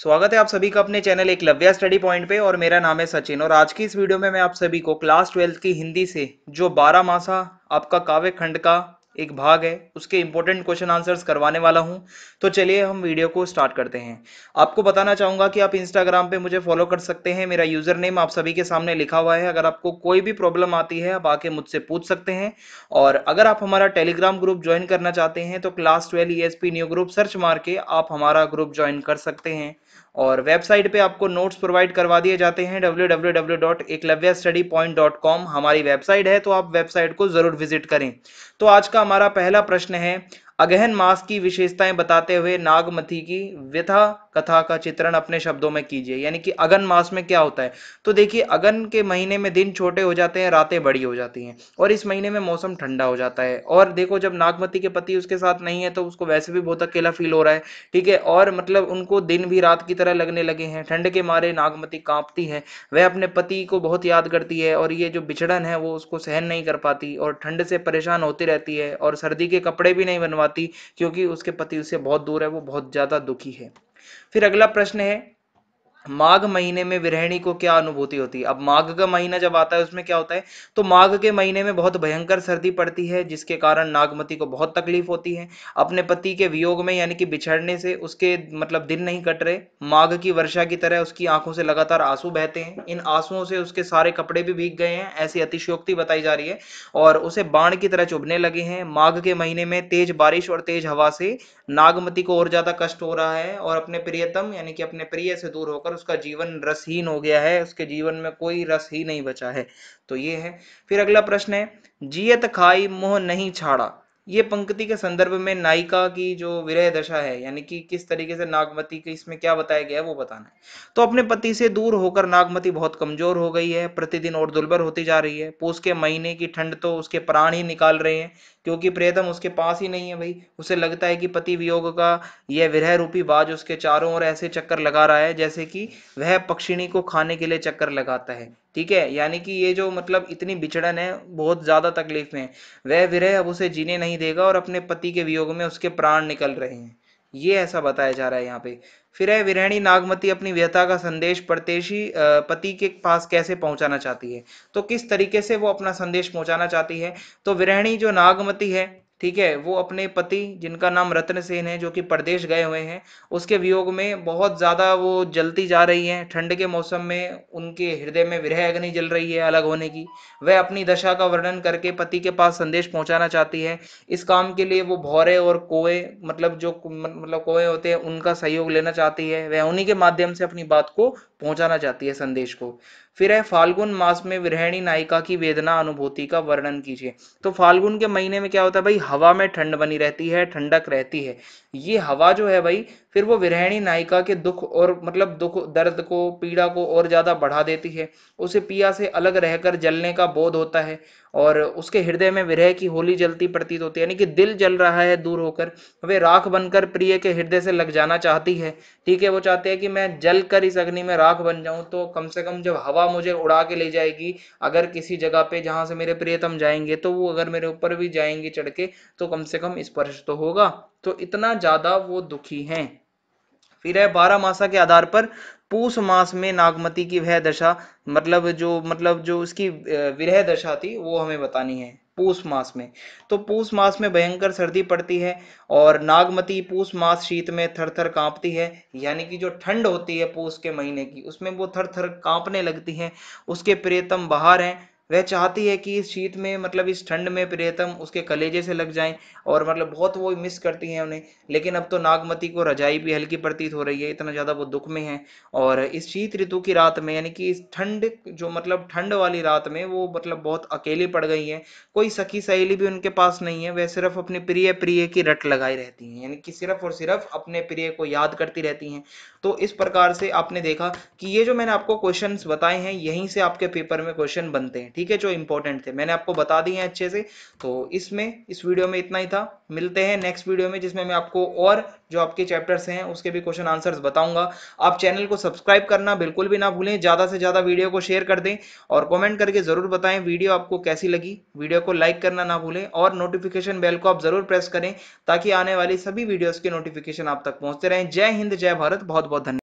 स्वागत है आप सभी का अपने चैनल एक लव्या स्टडी पॉइंट पे और मेरा नाम है सचिन और आज की इस वीडियो में मैं आप सभी को क्लास ट्वेल्थ की हिंदी से जो बारह मासा आपका काव्य खंड का एक भाग है उसके इंपॉर्टेंट क्वेश्चन आंसर्स करवाने वाला हूं तो चलिए हम वीडियो को स्टार्ट करते हैं आपको बताना चाहूंगा कि आप इंस्टाग्राम पे मुझे फॉलो कर सकते हैं मेरा यूज़र नेम आप सभी के सामने लिखा हुआ है अगर आपको कोई भी प्रॉब्लम आती है आप आके मुझसे पूछ सकते हैं और अगर आप हमारा टेलीग्राम ग्रुप ज्वाइन करना चाहते हैं तो class twelve E new group search मार के आप हमारा ग्रुप ज्वाइन कर सकते हैं और वेबसाइट पे आपको नोट्स प्रोवाइड करवा दिए जाते हैं डब्ल्यू हमारी वेबसाइट है तो आप वेबसाइट को ज़रूर विजिट करें तो आज का का हमारा पहला प्रश्न है अगहन मास की विशेषताएं बताते हुए नागमती की व्यथा कथा का चित्रण अपने शब्दों में कीजिए यानी कि अगन मास में क्या होता है तो देखिए अगन के महीने में दिन छोटे हो जाते हैं रातें बड़ी हो जाती हैं और इस महीने में मौसम ठंडा हो जाता है और देखो जब नागमती के पति उसके साथ नहीं है तो उसको वैसे भी बहुत अकेला फील हो रहा है ठीक है और मतलब उनको दिन भी रात की तरह लगने लगे हैं ठंड के मारे नागमती कांपती है वह अपने पति को बहुत याद करती है और ये जो बिछड़न है वो उसको सहन नहीं कर पाती और ठंड से परेशान होती रहती है और सर्दी के कपड़े भी नहीं बनवाती पाती क्योंकि उसके पति उससे बहुत दूर है वो बहुत ज़्यादा दुखी है फिर अगला प्रश्न है माघ महीने में विरहिणी को क्या अनुभूति होती है अब माघ का महीना जब आता है उसमें क्या होता है तो माघ के महीने में बहुत भयंकर सर्दी पड़ती है जिसके कारण नागमती को बहुत तकलीफ होती है अपने पति के वियोग में यानी कि बिछड़ने से उसके मतलब दिन नहीं कट रहे माघ की वर्षा की तरह उसकी आंखों से लगातार आंसू बहते हैं इन आंसुओं से उसके सारे कपड़े भी भीग गए हैं ऐसी अतिशयोक्ति बताई जा रही है और उसे बाण की तरह चुभने लगे हैं माघ के महीने में तेज बारिश और तेज हवा से नागमती को और ज्यादा कष्ट हो रहा है और अपने प्रियतम यानी कि अपने प्रिय से दूर होकर पर उसका जीवन रसहीन हो गया है उसके जीवन में कोई रस ही नहीं बचा है तो ये है फिर अगला प्रश्न है जियत खाई मोह नहीं छाड़ा ये पंक्ति के संदर्भ में नायिका की जो विरह दशा है यानी कि किस तरीके से नागमती के इसमें क्या बताया गया है वो बताना है तो अपने पति से दूर होकर नागमती बहुत कमजोर हो गई है प्रतिदिन और दुर्बल होती जा रही है पूस के महीने की ठंड तो उसके प्राण ही निकाल रहे हैं क्योंकि प्रियतम उसके पास ही नहीं है भाई उसे लगता है कि पति वियोग का यह विरह रूपी बाज उसके चारों ओर ऐसे चक्कर लगा रहा है जैसे कि वह पक्षिणी को खाने के लिए चक्कर लगाता है ठीक है यानी कि ये जो मतलब इतनी बिछड़न है बहुत ज़्यादा तकलीफ में है वह विरह अब उसे जीने नहीं देगा और अपने पति के वियोग में उसके प्राण निकल रहे हैं ये ऐसा बताया जा रहा है यहाँ पे फिर है विरहणी नागमती अपनी व्यथा का संदेश प्रत्येशी पति के पास कैसे पहुंचाना चाहती है तो किस तरीके से वो अपना संदेश पहुंचाना चाहती है तो विरहणी जो नागमती है ठीक है वो अपने पति जिनका नाम रत्न सेन है जो कि प्रदेश गए हुए हैं उसके वियोग में बहुत ज़्यादा वो जलती जा रही हैं ठंड के मौसम में उनके हृदय में विरह अग्नि जल रही है अलग होने की वह अपनी दशा का वर्णन करके पति के पास संदेश पहुंचाना चाहती है इस काम के लिए वो भौरे और कोए मतलब जो मतलब कोए होते हैं उनका सहयोग लेना चाहती है वह उन्हीं के माध्यम से अपनी बात को पहुंचाना चाहती है संदेश को फिर है फाल्गुन मास में विरहिणी नायिका की वेदना अनुभूति का वर्णन कीजिए तो फाल्गुन के महीने में क्या होता है भाई हवा में ठंड बनी रहती है ठंडक रहती है ये हवा जो है भाई फिर वो विरहिणी नायिका के दुख और मतलब दुख दर्द को पीड़ा को और ज़्यादा बढ़ा देती है उसे पिया से अलग रहकर जलने का बोध होता है और उसके हृदय में विरह की होली जलती प्रतीत होती है यानी कि दिल जल रहा है दूर होकर वे राख बनकर प्रिय के हृदय से लग जाना चाहती है ठीक है वो चाहते हैं कि मैं जल कर इस अग्नि में राख बन जाऊं तो कम से कम जब हवा मुझे उड़ा के ले जाएगी अगर किसी जगह पे जहाँ से मेरे प्रियतम जाएंगे तो वो अगर मेरे ऊपर भी जाएंगे चढ़ के तो कम से कम स्पर्श तो होगा तो इतना ज़्यादा वो दुखी हैं फिर है बारह मासा के आधार पर पूस मास में नागमती की वह दशा मतलब जो मतलब जो उसकी विरह दशा थी वो हमें बतानी है पूस मास में तो पूस मास में भयंकर सर्दी पड़ती है और नागमती पूस मास शीत में थर थर कांपती है यानी कि जो ठंड होती है पूस के महीने की उसमें वो थर थर कांपने लगती है उसके प्रियतम बाहर हैं वह चाहती है कि इस शीत में मतलब इस ठंड में प्रियतम उसके कलेजे से लग जाएं और मतलब बहुत वो मिस करती हैं उन्हें लेकिन अब तो नागमती को रजाई भी हल्की प्रतीत हो रही है इतना ज़्यादा वो दुख में है और इस शीत ऋतु की रात में यानी कि इस ठंड जो मतलब ठंड वाली रात में वो मतलब बहुत अकेली पड़ गई हैं कोई सखी सहेली भी उनके पास नहीं है वह सिर्फ अपने प्रिय प्रिय की रट लगाई रहती हैं यानी कि सिर्फ और सिर्फ अपने प्रिय को याद करती रहती हैं तो इस प्रकार से आपने देखा कि ये जो मैंने आपको क्वेश्चन बताए हैं यहीं से आपके पेपर में क्वेश्चन बनते हैं ठीक है जो इंपॉर्टेंट थे मैंने आपको बता दिए हैं अच्छे से तो इसमें इस वीडियो में इतना ही था मिलते हैं नेक्स्ट वीडियो में जिसमें मैं आपको और जो आपके चैप्टर्स हैं उसके भी क्वेश्चन आंसर्स बताऊंगा आप चैनल को सब्सक्राइब करना बिल्कुल भी ना भूलें ज़्यादा से ज़्यादा वीडियो को शेयर कर दें और कॉमेंट करके ज़रूर बताएं वीडियो आपको कैसी लगी वीडियो को लाइक करना ना भूलें और नोटिफिकेशन बेल को आप ज़रूर प्रेस करें ताकि आने वाली सभी वीडियोज़ के नोटिफिकेशन आप तक पहुंचते रहें जय हिंद जय भारत बहुत बहुत धन्यवाद